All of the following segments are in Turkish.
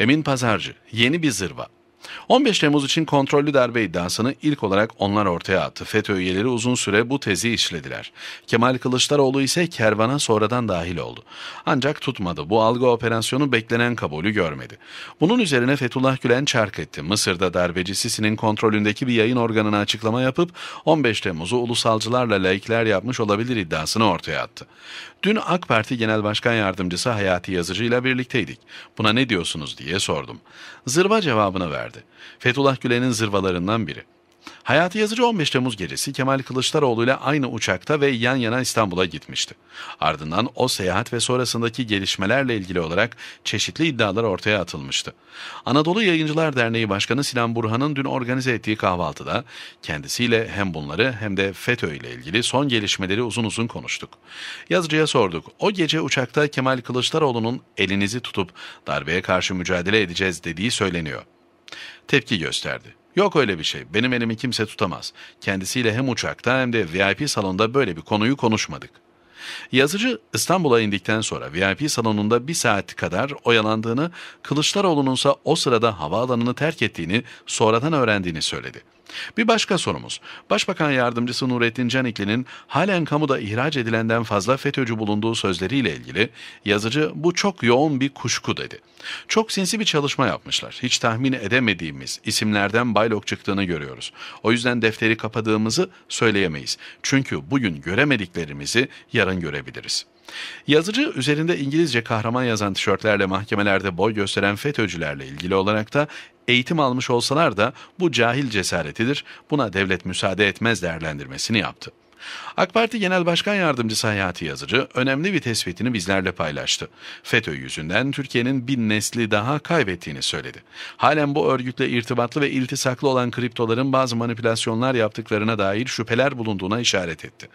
Emin Pazarcı, Yeni Bir Zırva 15 Temmuz için kontrollü darbe iddiasını ilk olarak onlar ortaya attı. FETÖ üyeleri uzun süre bu tezi işlediler. Kemal Kılıçdaroğlu ise kervana sonradan dahil oldu. Ancak tutmadı. Bu algı operasyonu beklenen kabulü görmedi. Bunun üzerine Fethullah Gülen çark etti. Mısır'da darbeci Sisi'nin kontrolündeki bir yayın organına açıklama yapıp 15 Temmuz'u ulusalcılarla laikler yapmış olabilir iddiasını ortaya attı. Dün AK Parti Genel Başkan Yardımcısı Hayati Yazıcı ile birlikteydik. Buna ne diyorsunuz diye sordum. Zırva cevabını verdi ederdi. Fethullah Gülen'in zırvalarından biri. Hayati Yazıcı 15 Temmuz gecesi Kemal Kılıçdaroğlu ile aynı uçakta ve yan yana İstanbul'a gitmişti. Ardından o seyahat ve sonrasındaki gelişmelerle ilgili olarak çeşitli iddialar ortaya atılmıştı. Anadolu Yayıncılar Derneği Başkanı Sinan Burhan'ın dün organize ettiği kahvaltıda kendisiyle hem bunları hem de FETÖ ile ilgili son gelişmeleri uzun uzun konuştuk. Yazıcıya sorduk. O gece uçakta Kemal Kılıçdaroğlu'nun elinizi tutup darbeye karşı mücadele edeceğiz dediği söyleniyor. Tepki gösterdi. Yok öyle bir şey. Benim elimi kimse tutamaz. Kendisiyle hem uçakta hem de VIP salonda böyle bir konuyu konuşmadık. Yazıcı İstanbul'a indikten sonra VIP salonunda bir saat kadar oyalandığını, Kılıçdaroğlu'nun ise o sırada havaalanını terk ettiğini sonradan öğrendiğini söyledi. Bir başka sorumuz. Başbakan Yardımcısı Nurettin Canikli'nin halen kamuda ihraç edilenden fazla FETÖ'cü bulunduğu sözleriyle ilgili yazıcı bu çok yoğun bir kuşku dedi. Çok sinsi bir çalışma yapmışlar. Hiç tahmin edemediğimiz isimlerden baylok çıktığını görüyoruz. O yüzden defteri kapadığımızı söyleyemeyiz. Çünkü bugün göremediklerimizi yarın yarın görebiliriz. Yazıcı üzerinde İngilizce kahraman yazan tişörtlerle mahkemelerde boy gösteren FETÖ'cülerle ilgili olarak da eğitim almış olsalar da bu cahil cesaretidir, buna devlet müsaade etmez değerlendirmesini yaptı. AK Parti Genel Başkan Yardımcısı Hayati Yazıcı önemli bir tespitini bizlerle paylaştı. FETÖ yüzünden Türkiye'nin bir nesli daha kaybettiğini söyledi. Halen bu örgütle irtibatlı ve iltisaklı olan kriptoların bazı manipülasyonlar yaptıklarına dair şüpheler bulunduğuna işaret etti.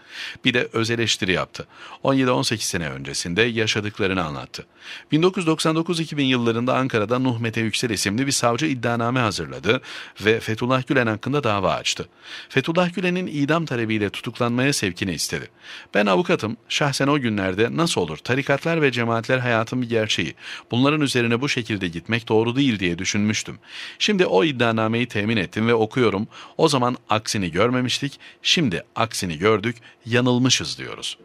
Bir de öz eleştiri yaptı. 17-18 sene öncesinde yaşadıklarını anlattı. 1999-2000 yıllarında Ankara'da Nuh Mete Yüksel isimli bir savcı iddianame hazırladı ve Fethullah Gülen hakkında dava açtı. Fethullah Gülen'in idam talebiyle tutuklanması aydınlanmaya sevkini istedi. Ben avukatım, şahsen o günlerde nasıl olur tarikatlar ve cemaatler hayatın bir gerçeği, bunların üzerine bu şekilde gitmek doğru değil diye düşünmüştüm. Şimdi o iddianameyi temin ettim ve okuyorum, o zaman aksini görmemiştik, şimdi aksini gördük, yanılmışız diyoruz.''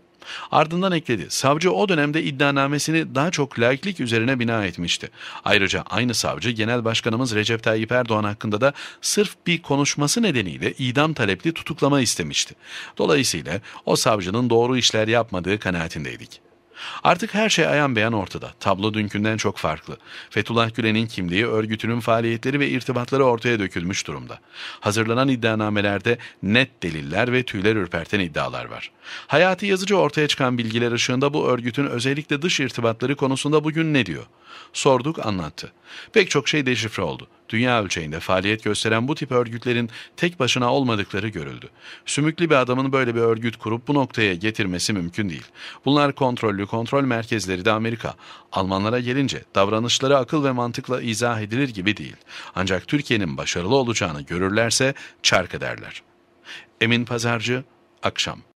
Ardından ekledi. Savcı o dönemde iddianamesini daha çok laiklik üzerine bina etmişti. Ayrıca aynı savcı Genel Başkanımız Recep Tayyip Erdoğan hakkında da sırf bir konuşması nedeniyle idam talepli tutuklama istemişti. Dolayısıyla o savcının doğru işler yapmadığı kanaatindeydik. Artık her şey ayan beyan ortada. Tablo dünkünden çok farklı. Fethullah Gülen'in kimliği, örgütünün faaliyetleri ve irtibatları ortaya dökülmüş durumda. Hazırlanan iddianamelerde net deliller ve tüyler ürperten iddialar var. Hayati yazıcı ortaya çıkan bilgiler ışığında bu örgütün özellikle dış irtibatları konusunda bugün ne diyor? Sorduk anlattı. Pek çok şey deşifre oldu. Dünya ölçeğinde faaliyet gösteren bu tip örgütlerin tek başına olmadıkları görüldü. Sümüklü bir adamın böyle bir örgüt kurup bu noktaya getirmesi mümkün değil. Bunlar kontrollü kontrol merkezleri de Amerika. Almanlara gelince davranışları akıl ve mantıkla izah edilir gibi değil. Ancak Türkiye'nin başarılı olacağını görürlerse çark ederler. Emin Pazarcı, Akşam